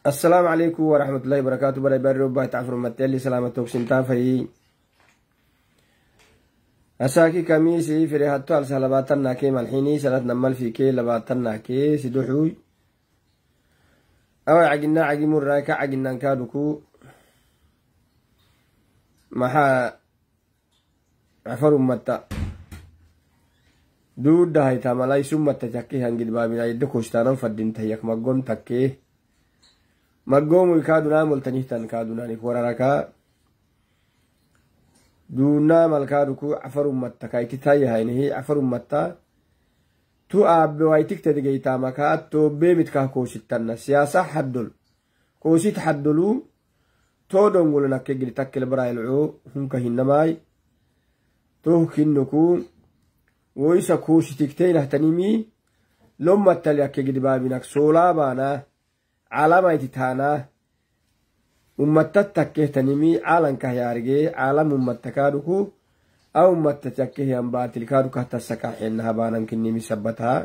assalaamu calaykum waraxmatullahi barakaatu baray bari ubbaata afrumateli salaama togsintaafayii asaaki kamiisii fire hatto alsa labaatanakee malxinii sanad namalfikee labaatanakee sidoxuy awa caginaa cagimurraa ka caginankaa dhuku maxaa cafarumatta duudahaita malay sumatta jakki hangidbaabina idde koshtaano fadinta yakmagon takkee maggoomu kaa dunaa moltanii tan kaa dunaaniif wararakaa duunaa malkaa duku afarummatta ka itti tayyahaynihi afarummatta tu aabbe waytikte digeytaa makaa toobbee mitkah koosittanna siyaasa haddol koosit haddoluu too dongol nakke gidi takkel bara ilcoo hunka hinnamaay too kinnuku woisa koositikteenahtanimii lommattali akke gidi baabinak soolaa baanaa caalama itti taanaa ummatta takkeehtanimi caalankah yaargee caalam ummatta kaadhuku a ummatta takkehiyan baatil kaadhukah tassakaaxeennaha baanan kinnimi sabbataha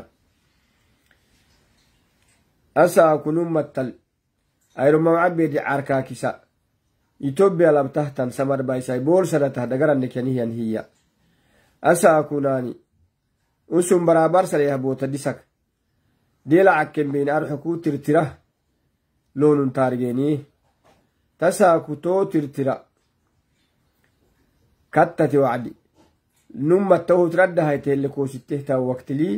asaa kun ummattal ayromamacabbeedi carkaakisa itobiya labtahtan samarbaysay bool sadatah dagaranne kenihiyan hiyya asaa kunaani usun baraabar saleyah boota dhisak deela cakken beyn arxukuu tirtirah loonun taargeenii tasaa kutoo tirtira kattati wacdi nummat ta'uut radda hayteelle koositteh taa waktilii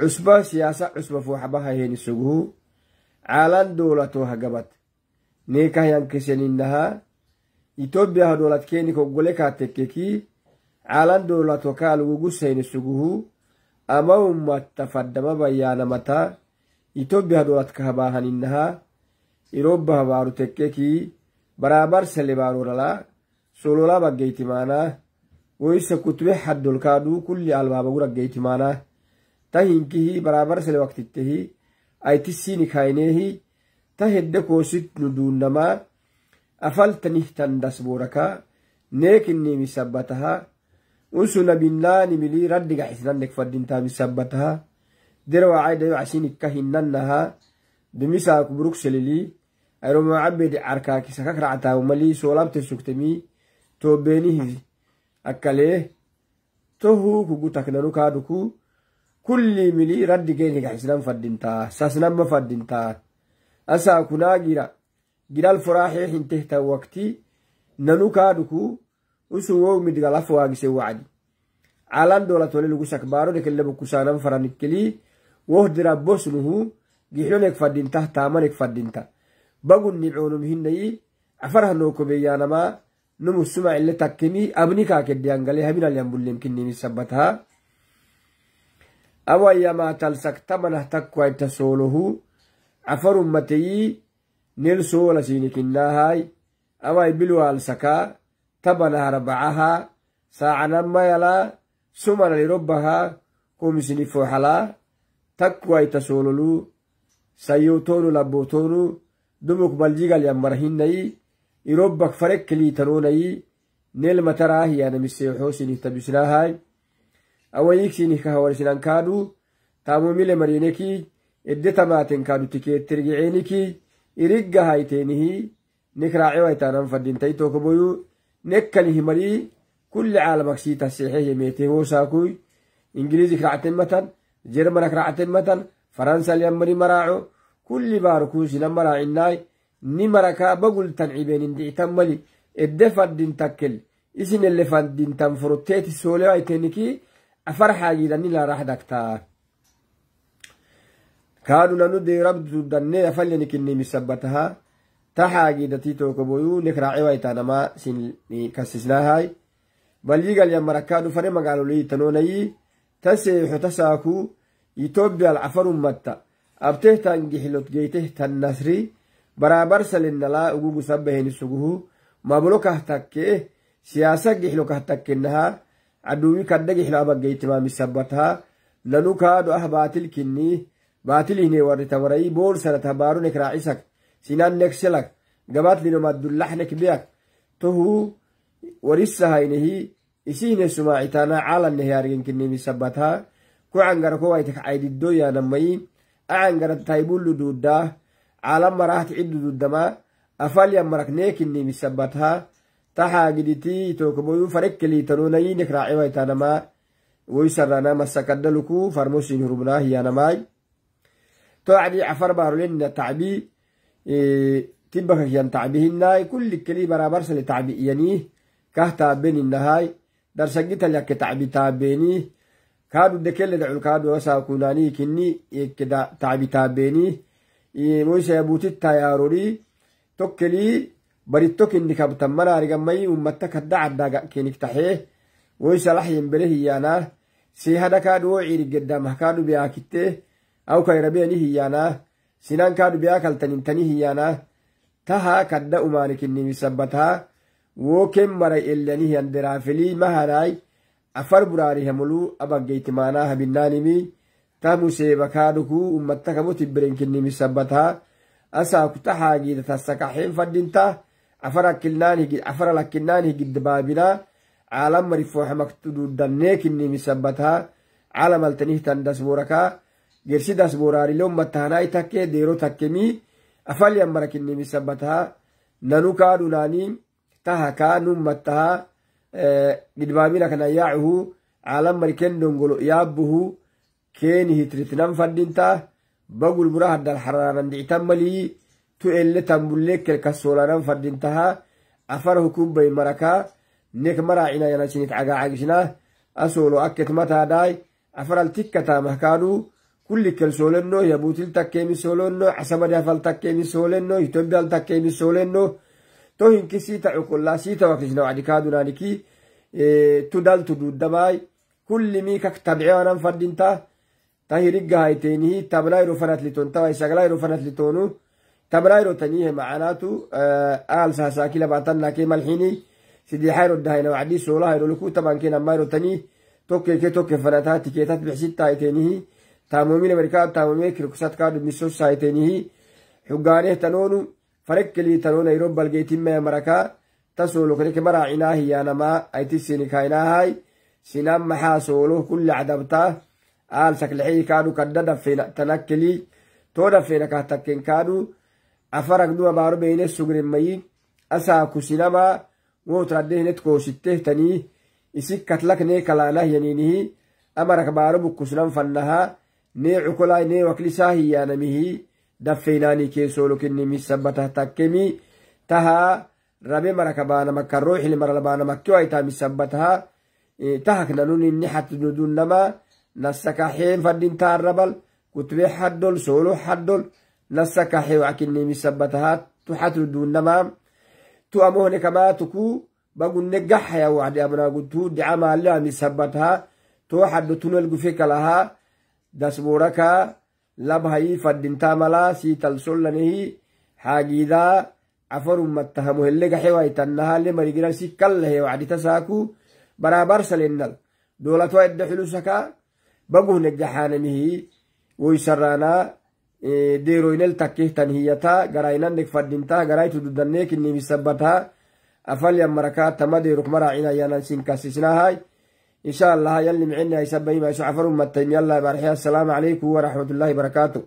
cusba siyaasa cusba fuuxaba haheeni suguu caalan doolatoo hagabat neekah yankeseninnahaa itoobiya hadoolatkeenni koggole kaatekkekii caalan doolato kaalugugu seyni suguhu ama ummatta faddama bayyaanamataa itoobiya hadoolatka habaahaninnahaa irobba habaru tekkeki barabar salibaru rala solola baggeytimana woysa kutube haddolkaadu kulli albabagura geytimana ta hinkihi barabar sale waktittehi aitisini kainehi ta hedde koosit nuduunnama afaltanih tandasboraka neekinni misabbataha unsuna binnaani mili raddiga xisnandek faddinta misabbataha derwaacay dayo casinikka hinnannaha demisaa kubruxelilii ayromacabedi carkaakisa ka karacataamalii soolamte sugtemii toobeenihi akkalee tohuu kugu taknanu kaadhuku kullii milii raddigeen higaxisnan asaa kunaa gira giral foraahee hintehtan wakti nanu kaadhuku usuwow midgalaf waagise wacdi calan dholatole lugu sakbaaro dekelle bokkusaanan faranikkelii bosnuhu gixlonek fadhintah taamanek fadinta bagun nicoonumhinayi afarah nookobeyaanamaa numusuma ile takkimi abni kaakeddeangale haminalyambulemkinimi sabbataha awayamaa talsaktamanah takkuaita solohu afarummateyi nel sola siinikinnaahai awai bilwaalsakaa tabanah arbacahaa saacanamayala sumanali robbahaa komisini fooxalaa takkuaita sololu sayyutonu labbutonu dumuk baljigal yammarahinnayi irobbak farekkeliitanonayi nel mataraahiyanamiseexo sinih tabisnaahay awayik sinih kahawarsinankaadu tamomile marineki edde tamaten kadu irigga hayteenihi nek raacewaytaanan fadintaytokoboyu nekkalihi marii kuli caalmaksiitah seexeh yemeeteh woosaakuy ingilizik racten matan jermanak racten matan faransa liammani maraaco kulli baarukuushina maraacinnaay ni marakaa bagultan cibeenin mali edde faddin takkel isin elle faddintan forotteeti soolewayteniki afar haagiidani laarahdaktaa kaanu nanu deerabdu danne afaleni kinni misabataha ta kasisnaahay balyigalyan marakkaa dhufane magaaloliitanonayi ta seexo إثيوبيا العفر أمتا أبته تنجحلت جيته تنسري برابر سلنا لا أقوم سبهن سجوه مبلوكه تكيه سياسة جحلوكه تكنها عدوي كده جحلا بجيت ما مسبتها لنوكا دوه باطل كني باطل هنا ورد تمرأي بول سنة تبارونك رئيسك سنان نكسلك قبات لنو مد اللحنك بيك تهو ورسها إنهي إسيني سماعتانا على النهي أرجن مسبتها ko angara ko wayte aydiddo yanamayi a angara taybullu dudda calamarahat ciddu duddama afalyan marak nekinimi sabatha taxaagiditi itokaboyu farekkeliitanonayi nekraace waytanama woy sarana masakadaluku farmosin hurubna hiyanamay توعدي عفر بارو لنا تعبي إيه تبكك ين تعبيهن كل كلي برابر سل تعبي ينيه كهتا بين النهاي درسجت لك تعبي تابيني kaadu dekelledacu kaadhu osaa kunanii kinni tacbitaabbeenii moysa abuutittaay tokkelii baritto kinni kabtan manaarigamai ummatta kadda caddaa keniktaxee hiyaana laxyen bere wo seehada kaadhu oo ciirigeddamah kaadhu beyaa sinan kaadhu beyaa hiyaana taha tahaa kadda umaani kinni misabataa woo ken maray elyanihiyan deraafelii mahanaay afar buraani hamuluu abaggeyti maanaa habinnaanimi tamu seebakaadhukuu ummatta kamuti birinkinnimi sabbataa asaa kutahaa giida tassakaxeen fadhinta afara lakkinnaani higiddabaabinaa caalam marifooxamaktududannee kinnimi sabbataa caalam altanihtan dasboorakaa gersi dasbooraanile ummattahanaai takke deero takkemii afalyan mara kinnimi sabbataa nanu kaadhunaanii tahakaa nummattahaa dhidmaamina kana yaacuhu caalamar kendongolo yaabuhu keeni hitritinam fadhinta bagul mura haddal haraanan dhictan malii tu elle tambullekel kasolanan fadhintaha afar hukumbay maraka nek maraacina yanasinit cagaacagishna asoolo akket mataadhaay afaral tikkataamahkaanu kullikel soolenno yabuutil takkeemi soolenno casamadafal takkeemi soolenno itoobiyal takkeemi soolenno tohinki siita cukullaa siita wakishna wacdikaa dunaanikii tudaltu duudamaay kulli miikak tabcewanan faddinta tahirigga hayteenihii tabnaayro fanatlitontaway saglaayro fanatlitoonu tabnaayro taniihe macanaatu aalsahasaaki labaatannakee malxinii sideexayro dahayna wacdii soolahayro lukuu tabankeen ammaayro tanii tokkeeke tokke fanataati keetat bixsitta hayteenihii taamoomina merkaa taamoomee kirkusatka dhumissossa hayteenihii xugaaneh tanoonu farekkelii tanoo nayrobbalgeetimmaya marakaa tasolo kaneke maraa cinaa hiyaanamaa ayti sinikainahay sinan maxaa soolo kulli cadabtaa aal saklexii kaadhu kadda dhafeena tanakkelii too dhafeena kah takken kaadhu afarag duma baaro beyne sugremayi asaa kusinamaa wootraddehinet koosittehtanii isi katlaknee kalaanah yaninihi amarak baaro bukkusnan fannahaa nee cukolay nee waklisaa hiyaanamihii دفي ناني كيسو لكني مي سبته تكمي تها ربي مرك بانا مكة روح لمر لبانا مكة ايتا مي سبتها تهك ننوني نحت ندون نما نسكا حين فدين تار ربل كتبي حدل سولو حدل نسكا حيو اكني مي سبتها تحت ندون نما تو امهن كما تكو بقول نجح يا وعد يا ابنا قلتو دعما الله مي سبتها تو حد لها دسبورك لبهي فدين تاملا سي تلسلنه حاجيدا عفر متهم هلق حواي تنها لمريقنا سي كله وعدي تساكو برابر سلنل دولة وايد حلوسكا بقوه نجحانمه ويسرانا ديروينل تكيه تنهيتا غراينا نكفدينتا غرايتو ددنيك نمي سبتا أفل يمركا تما ديروك مراعينا يانا سنكاسسنا هاي insha allah yalni micinaysabay maysho cafarumataym yalla barxiy assalaamu calaykum waraxmat ullahi